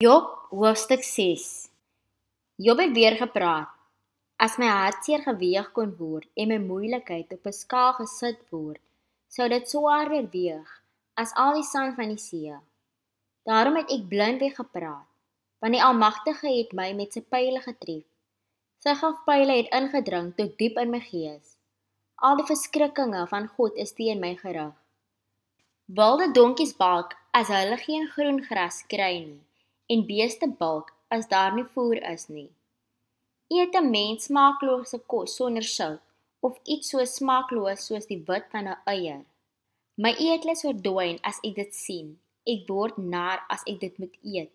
Job hoofstuk 6. Job het weer gepraat. As my hart seer geweeg kon word en my moeilikheid op 'n skaal gesit word, sou dit swaarder weeg as al die sand van die see. Daarom het ek blind weer gepraat, want die Almagtige het my met sy pile getref. Sy gifpyle het ingedring tot diep in my gees. Al die verskrikkinge van God is teen my gerig. Wilde donkies balk as hulle geen groen gras kry nie en beeste balk as daar nie voer is nie. Eet 'n mens smaaklose kos sonder sout of iets so smaakloos soos die wit van 'n eier. My eetlus verdwyn as ek dit sien. Ek word nar as ek dit moet eet.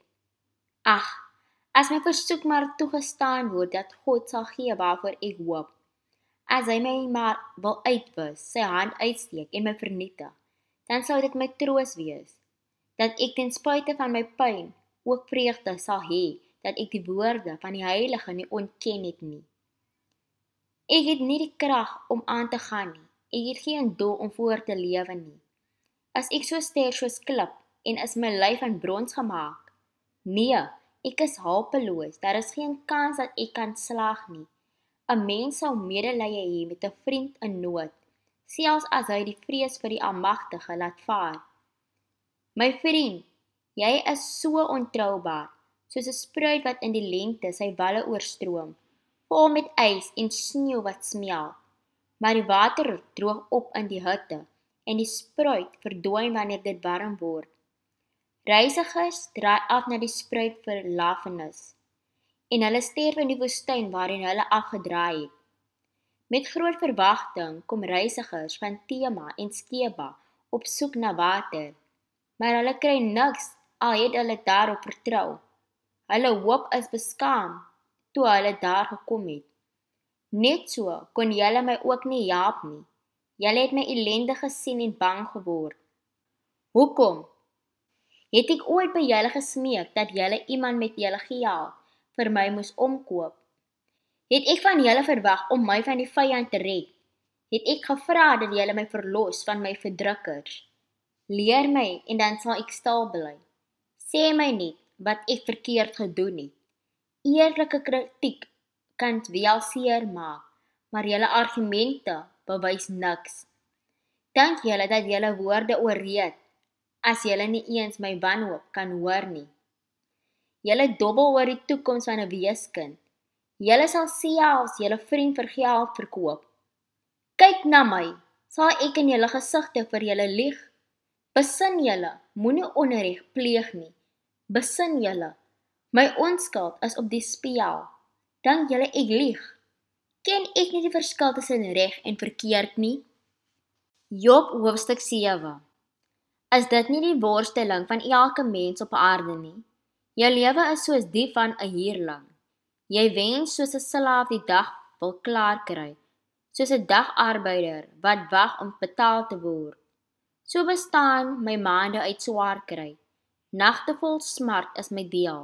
Ag, as my versoek maar toegestaan word dat God sal gee waarvoor ek hoop. As hy my maar wil uitwis, sy hand uitsteek en my vernietig, dan sou dit my troos wees dat ek ten spyte van my pyn ook vreugde sal hê dat ek die woorde van die Heilige nie ontken het nie. Ek het nie die krag om aan te gaan nie. Ek het geen doel om voor te lewe nie. As ek so ster soos klip en is my lyf in brons gemaak. Nee, ek is hopeloos. Daar is geen kans dat ek kan slaag nie. 'n Mens sal medelee hê met 'n vriend in nood, selfs as hy die vrees vir die Almagtige laat vaar. My vriend, Jy is so ontroubaar, soos 'n spruit wat in die lente sy walle oorstroom, vol met ys en sneeu wat smelt. Maar die water droog op in die hitte en die spruit verdooi wanneer dit warm word. Reisigers draai af na die spruit vir lafenis en hulle sterf in die woestyn waarin hulle afgedraai het. Met groot verwagting kom reisigers van Tema en Skeba op soek na water, maar hulle kry niks al het hulle daarop vertrou. Hulle hoop is beskaam toe hulle daar gekom het. Net so kon julle my ook nie help nie. Julle het my ellende gesien en bang geword. Hoekom? Het ek ooit by julle gesmeek dat julle iemand met julle gehelp vir my moes omkoop? Het ek van julle verwag om my van die vyand te red? Het ek gevra dat julle my verlos van my verdrukkers? Leer my en dan sal ek stabiliseer sê my nie wat ek verkeerd gedoen het. Eerlike kritiek kan wel seer maak, maar julle argumente bewys niks. Dank julle dat julle woorde oorreed as julle nie eens my wanhoop kan hoor nie. Julle dobbel oor die toekoms van 'n weeskind. Julle sal selfs julle vriend vir geld verkoop. Kyk na my, sal ek in julle gesigte vir julle lieg? Besin julle, moenie onreg pleeg nie besin julle. My onskuld is op die spel. Dink julle ek lieg? Ken ek nie die verskil tussen reg en verkeerd nie? Job hoofstuk 7. Is dit nie die waarstelling van elke mens op aarde nie? Jou lewe is soos die van 'n huurling. Jy wens soos 'n slaaf die dag wil klaar kry, soos 'n dagarbeider wat wag om betaal te word. So bestaan my maande uit swaar kry. Nagte vol smart is my deel.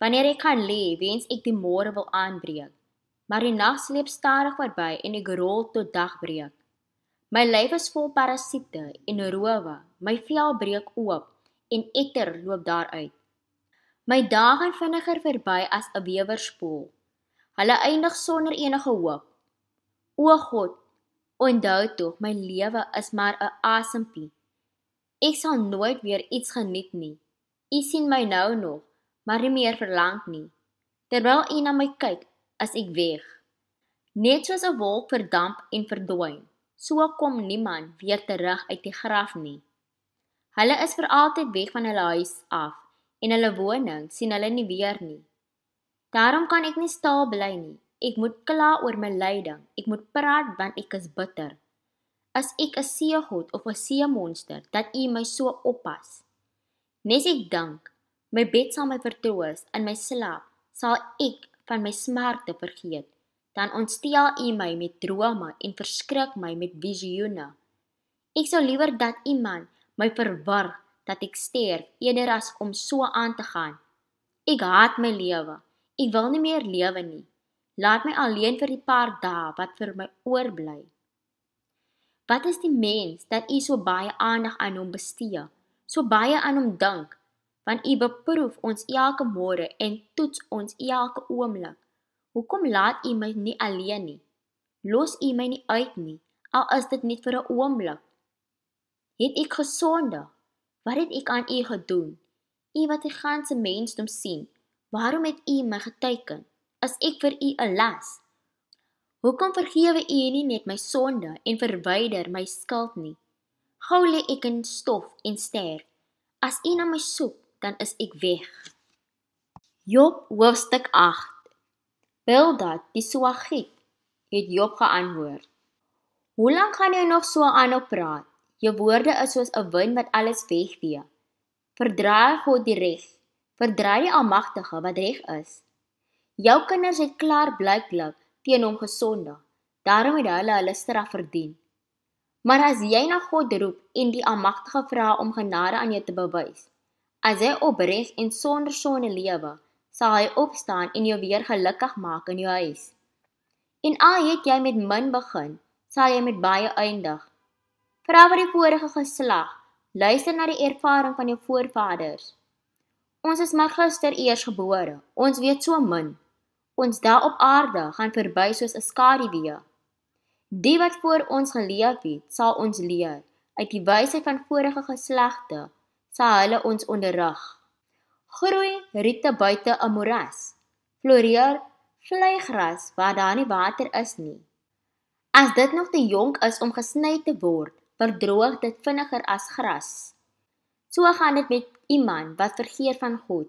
Wanneer ek kan lê, wens ek die môre wil aanbreek. Maar die nag sleep stadig verby en ek rol tot dagbreek. My lyf is vol parasiete en rowwe. My vel breek oop en etter loop daaruit. My dae gaan vinniger verby as 'n weewerspoel. Hulle eindig sonder enige hoop. O God, onthou tog my lewe is maar 'n asempie. Ek sal nooit weer iets geniet nie. U sien my nou nog, maar nie meer verlang nie. Terwyl u na my kyk as ek weg, net soos 'n wolk verdamp en verdwyn, so kom niemand weer terug uit die graf nie. Hulle is vir altyd weg van hulle huis af en hulle woning sien hulle nie weer nie. Daarom kan ek nie stil bly nie. Ek moet kla oor my lyding. Ek moet praat want ek is bitter as ek 'n see god of 'n see monster dat u my so oppas. Nes ek dank, my bed sal my vertroos in my slaap, sal ek van my smarte vergeet. Dan ontsteel u my met drome en verskrik my met visioene. Ek sou liewer dat iemand my verwar dat ek sterf eerder as om so aan te gaan. Ek haat my lewe. Ek wil nie meer lewe nie. Laat my alleen vir die paar dae wat vir my oorbly. Wat is die mens dat u so baie aandag aan hom bestee? So baie aan hom dink, want u beproef ons elke môre en toets ons elke oomblik. Hoekom laat u my nie alleen nie? Los u my nie uit nie, al is dit net vir 'n oomblik. Het ek gesonde? Wat het ek aan u gedoen? U wat die ganse mensdom sien, waarom het u my geteken? As ek vir u 'n las is, Hoekom vergewe U nie net my sonde en verwyder my skuld nie? Gou lê ek in stof en ster. As U na my soek, dan is ek weg. Job hoofstuk 8. Bildad die Suagit het Job geantwoord. Hoe lank gaan jy nog so aanhou praat? Jou woorde is soos 'n wind wat alles wegvee. Verdraai God die reg. Verdraai die Almagtige wat reg is. Jou kinders het klaar blyklik teen hom gesondig. Daarom het hulle hulle straf verdien. Maar as jy na God roep en die Almagtige vra om genade aan jou te bewys, as jy opreg en sonder sonde lewe, sal hy opstaan en jou weer gelukkig maak in jou huis. En al het jy met min begin, sal jy met baie eindig. Vra vir die vorige geslag, luister na die ervaring van jou voorvaders. Ons is maar gister eers gebore. Ons weet so min ons daar op aarde gaan verby soos 'n skaduwee. Die wat voor ons geleef het, sal ons leer. Uit die wysheid van vorige geslagte sal hulle ons onderrig. Groei riete buite 'n moras. Floreer vlieggras waar daar nie water is nie. As dit nog te jonk is om gesny te word, verdroog dit vinniger as gras. So gaan dit met iemand wat vergeef van God.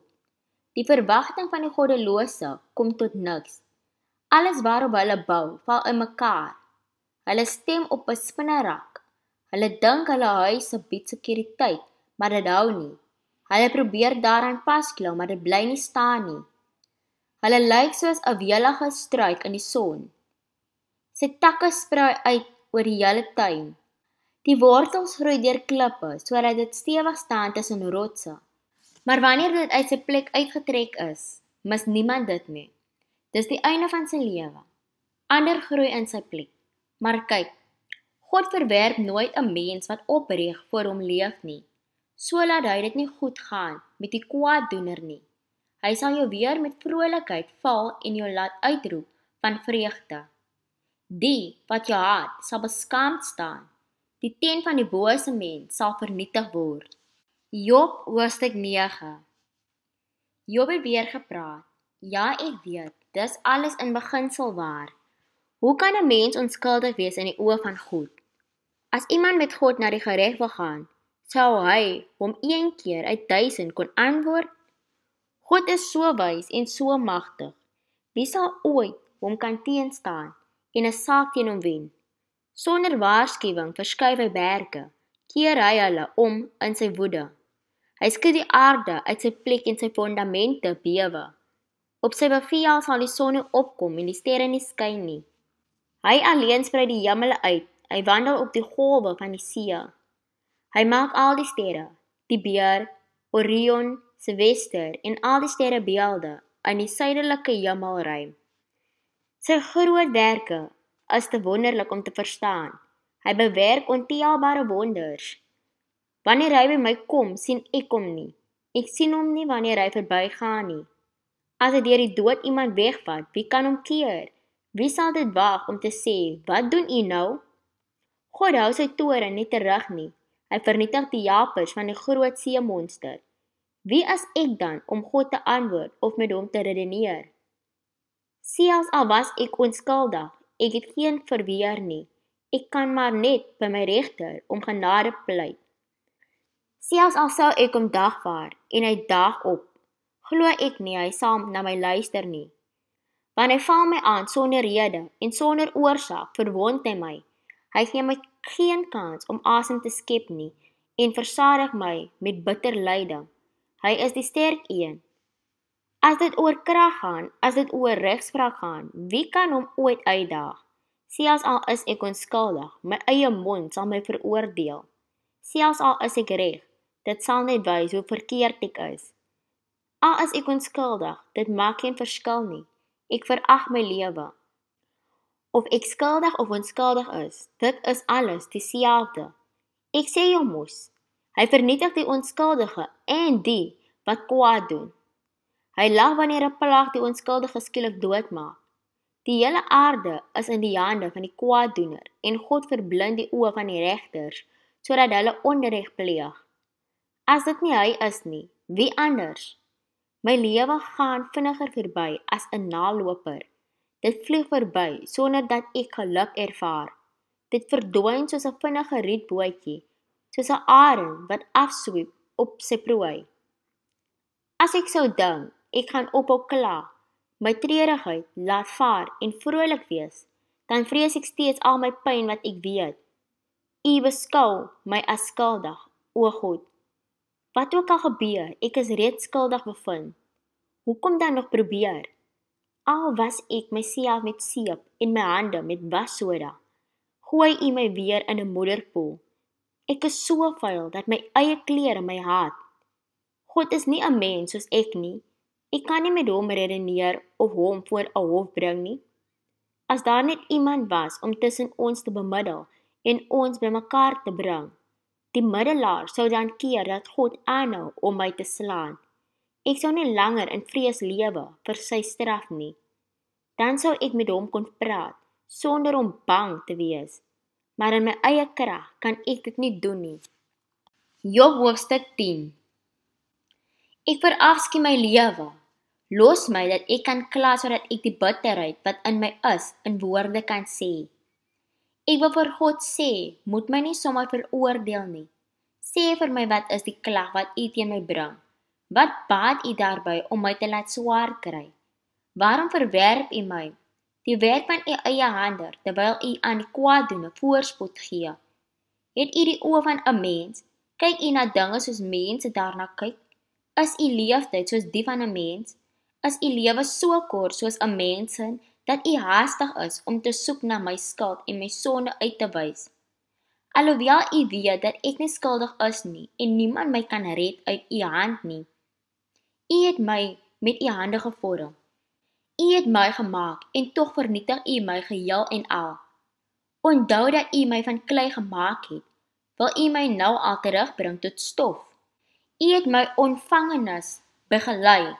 Die verwagting van die goddelose kom tot niks. Alles waarop hulle bou, val in mekaar. Hulle stem op 'n spinnerak. Hulle dink hulle huis is bietjie sekuriteit, maar dit hou nie. Hulle probeer daaraan vasklou, maar dit bly nie staan nie. Hulle lyk soos 'n welige struik in die son. Sy takke sprei uit oor die hele tuin. Die wortels groei deur klippe sodat dit stewig staan tussen rotse. Maar wanneer dit uit sy plek uitgetrek is, mis niemand dit nie. Dis die einde van sy lewe. Ander groei in sy plek. Maar kyk, God verwerp nooit 'n mens wat opreg voor hom leef nie. Solaat hy dit nie goed gaan met die kwaaddoener nie. Hy sal jou weer met vrolikheid val en jou laat uitroep van vreugde. Die wat jou haat, sal beskaamd staan. Die teen van die bose mens sal vernietig word. Job hoofstuk 9. Job het weer gepraat. Ja, ek weet, dis alles in beginsel waar. Hoe kan 'n mens onskuldig wees in die oë van God? As iemand met God na die gereg wil gaan, sou hy hom een keer uit duisend kon antwoord. God is so wys en so magtig. Wie sal ooit hom kan teenstaan en 'n saak teen hom wen? Sonder waarskuwing verskuif hy berge. Keer hy hulle om in sy woede. Hy skud die aarde uit sy plek en sy fondamente bewe. Op sy bevel sal die son opkom en die sterre nie skyn nie. Hy alleen sprei die hemel uit. Hy wandel op die golwe van die see. Hy maak al die sterre, die beer, Orion, Sewester en al die sterrebeelde in die suidelike hemelruim. Sy groot werke is te wonderlik om te verstaan. Hy bewerk ontelbare wonders. Wanneer hy by my kom, sien ek hom nie. Ek sien hom nie wanneer hy verbygaan nie. As hy deur die dood iemand wegvat, wie kan hom keer? Wie sal dit wag om te sê, "Wat doen u nou?" God hou sy toore nie terug nie. Hy vernietig die jaapers van die groot see monster. Wie as ek dan om God te antwoord of met hom te redeneer? Siels al was ek onskuldig, ek het geen verweer nie. Ek kan maar net by my regter om genade pleit. Selfs al sou ek hom dagvaar en hy dag op, glo ek nie hy saam na my luister nie. Want hy val my aan sonder rede en sonder oorsaak verwond hy my. Hy gee my geen kans om asem te skep nie en versadig my met bitter lyding. Hy is die sterk een. As dit oor krag gaan, as dit oor regspraak gaan, wie kan hom ooit uitdaag? Selfs al is ek onskuldig, my eie mond sal my veroordeel. Selfs al is ek reg, Dit sal net wys hoe verkeerd ek is. Al is ek onskuldig, dit maak geen verskil nie. Ek verag my lewe. Of ek skuldig of onskuldig is, dit is alles dieselfde. Ek sê jou mos, hy vernietig die onskuldige en die wat kwaad doen. Hy lag wanneer 'n plaag die onskuldige skielik doodmaak. Die hele aarde is in die hande van die kwaaddoener en God verblind die oë van die regters sodat hulle onreg pleeg as dit nie hy is nie, wie anders? My lewe gaan vinniger verby as 'n naloper. Dit vlieg verby sonder dat ek geluk ervaar. Dit verdwyn soos 'n vinnige rietbootjie, soos 'n arend wat afsweep op sy prooi. As ek sou dink, ek gaan ophou kla, my treurigheid laat vaar en vrolik wees, dan vrees ek steeds al my pyn wat ek weet. U beskou my as skuldig, o God. Wat ook al gebeur, ek is reeds skuldig bevind. Hoekom dan nog probeer? Al was ek myself met seep en my hande met wassoda. Gooi u my weer in 'n modderpoel. Ek is so vuil dat my eie klere my haat. God is nie 'n mens soos ek nie. Ek kan nie met hom redeneer of hom voor 'n hof bring nie. As daar net iemand was om tussen ons te bemiddel en ons bymekaar te bring. Die middelaar sou dan keer dat God aanhou om my te slaan. Ek sou nie langer in vrees lewe vir sy straf nie. Dan sou ek met hom kon praat sonder om bang te wees. Maar in my eie krag kan ek dit nie doen nie. Job hoofstuk 10. Ek verafskiem my lewe. Los my dat ek kan kla sodat ek die bitterheid wat in my is in woorde kan sê. Ek wil vir God sê, moet my nie sommer veroordeel nie. Sê vir my wat is die klag wat U teen my bring? Wat baat U daarby om my te laat swaar kry? Waarom verwerp U my? Die werk van U eie hande terwyl U aan kwaad doen 'n voorspoed gee. Het U die oë van 'n mens? Kyk U na dinge soos mense daarna kyk? Is U leeftyd soos die van 'n mens? Is U lewe so kort soos 'n mens se? dat u haastig is om te soek na my skuld en my sonde uit te wys. Alhoewel u weet dat ek nie skuldig is nie en niemand my kan red uit u hand nie. U het my met u hande gevorm. U het my gemaak en tog vernietig u my geheel en al. Onthou dat u my van klei gemaak het. Wil u my nou al terugbring tot stof? U het my onvangenis begelei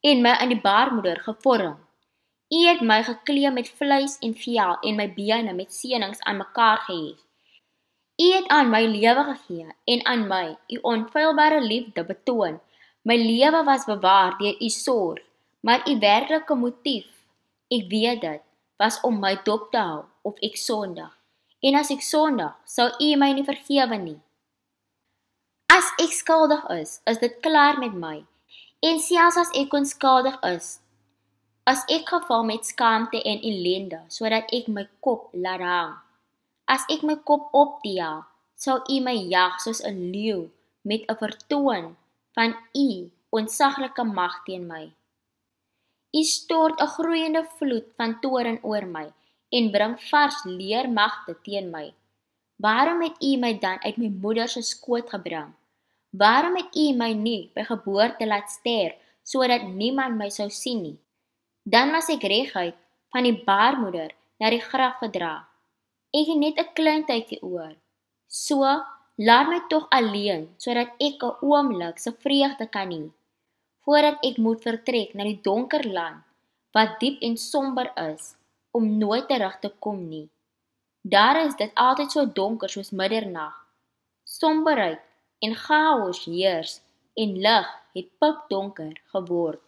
en my in die baarmoeder gevorm. U het my geklee met vleis en vel en my bene met seenings aan mekaar gehef. U het aan my lewe gegee en aan my u onfeilbare liefde betoon. My lewe was bewaar deur u sorg, maar u werklike motief, ek weet dit, was om my dop te hou of ek sondig. En as ek sondig, sou u my nie vergewe nie. As ek skuldig is, is dit klaar met my. En selfs as ek onskuldig is, as ek geval met skaamte en ellende sodat ek my kop laat hang. As ek my kop optel, sal u my jag soos 'n leeu met 'n vertoon van u onsaglike mag teen my. U stort 'n groeiende vloed van toorn oor my en bring vars leermagte teen my. Waarom het u my dan uit my moeder se skoot gebring? Waarom het u my nie by geboorte laat ster sodat niemand my sou sien nie? Dan was ek reguit van die baarmoeder na die graf gedra. Ek het net 'n klein tydjie oor. So laat my tog alleen sodat ek 'n oomblik se vreugde kan hê voordat ek moet vertrek na die donker land wat diep en somber is om nooit terug te kom nie. Daar is dit altyd so donker soos middernag. Somberheid en chaos heers en lig het pikdonker geword.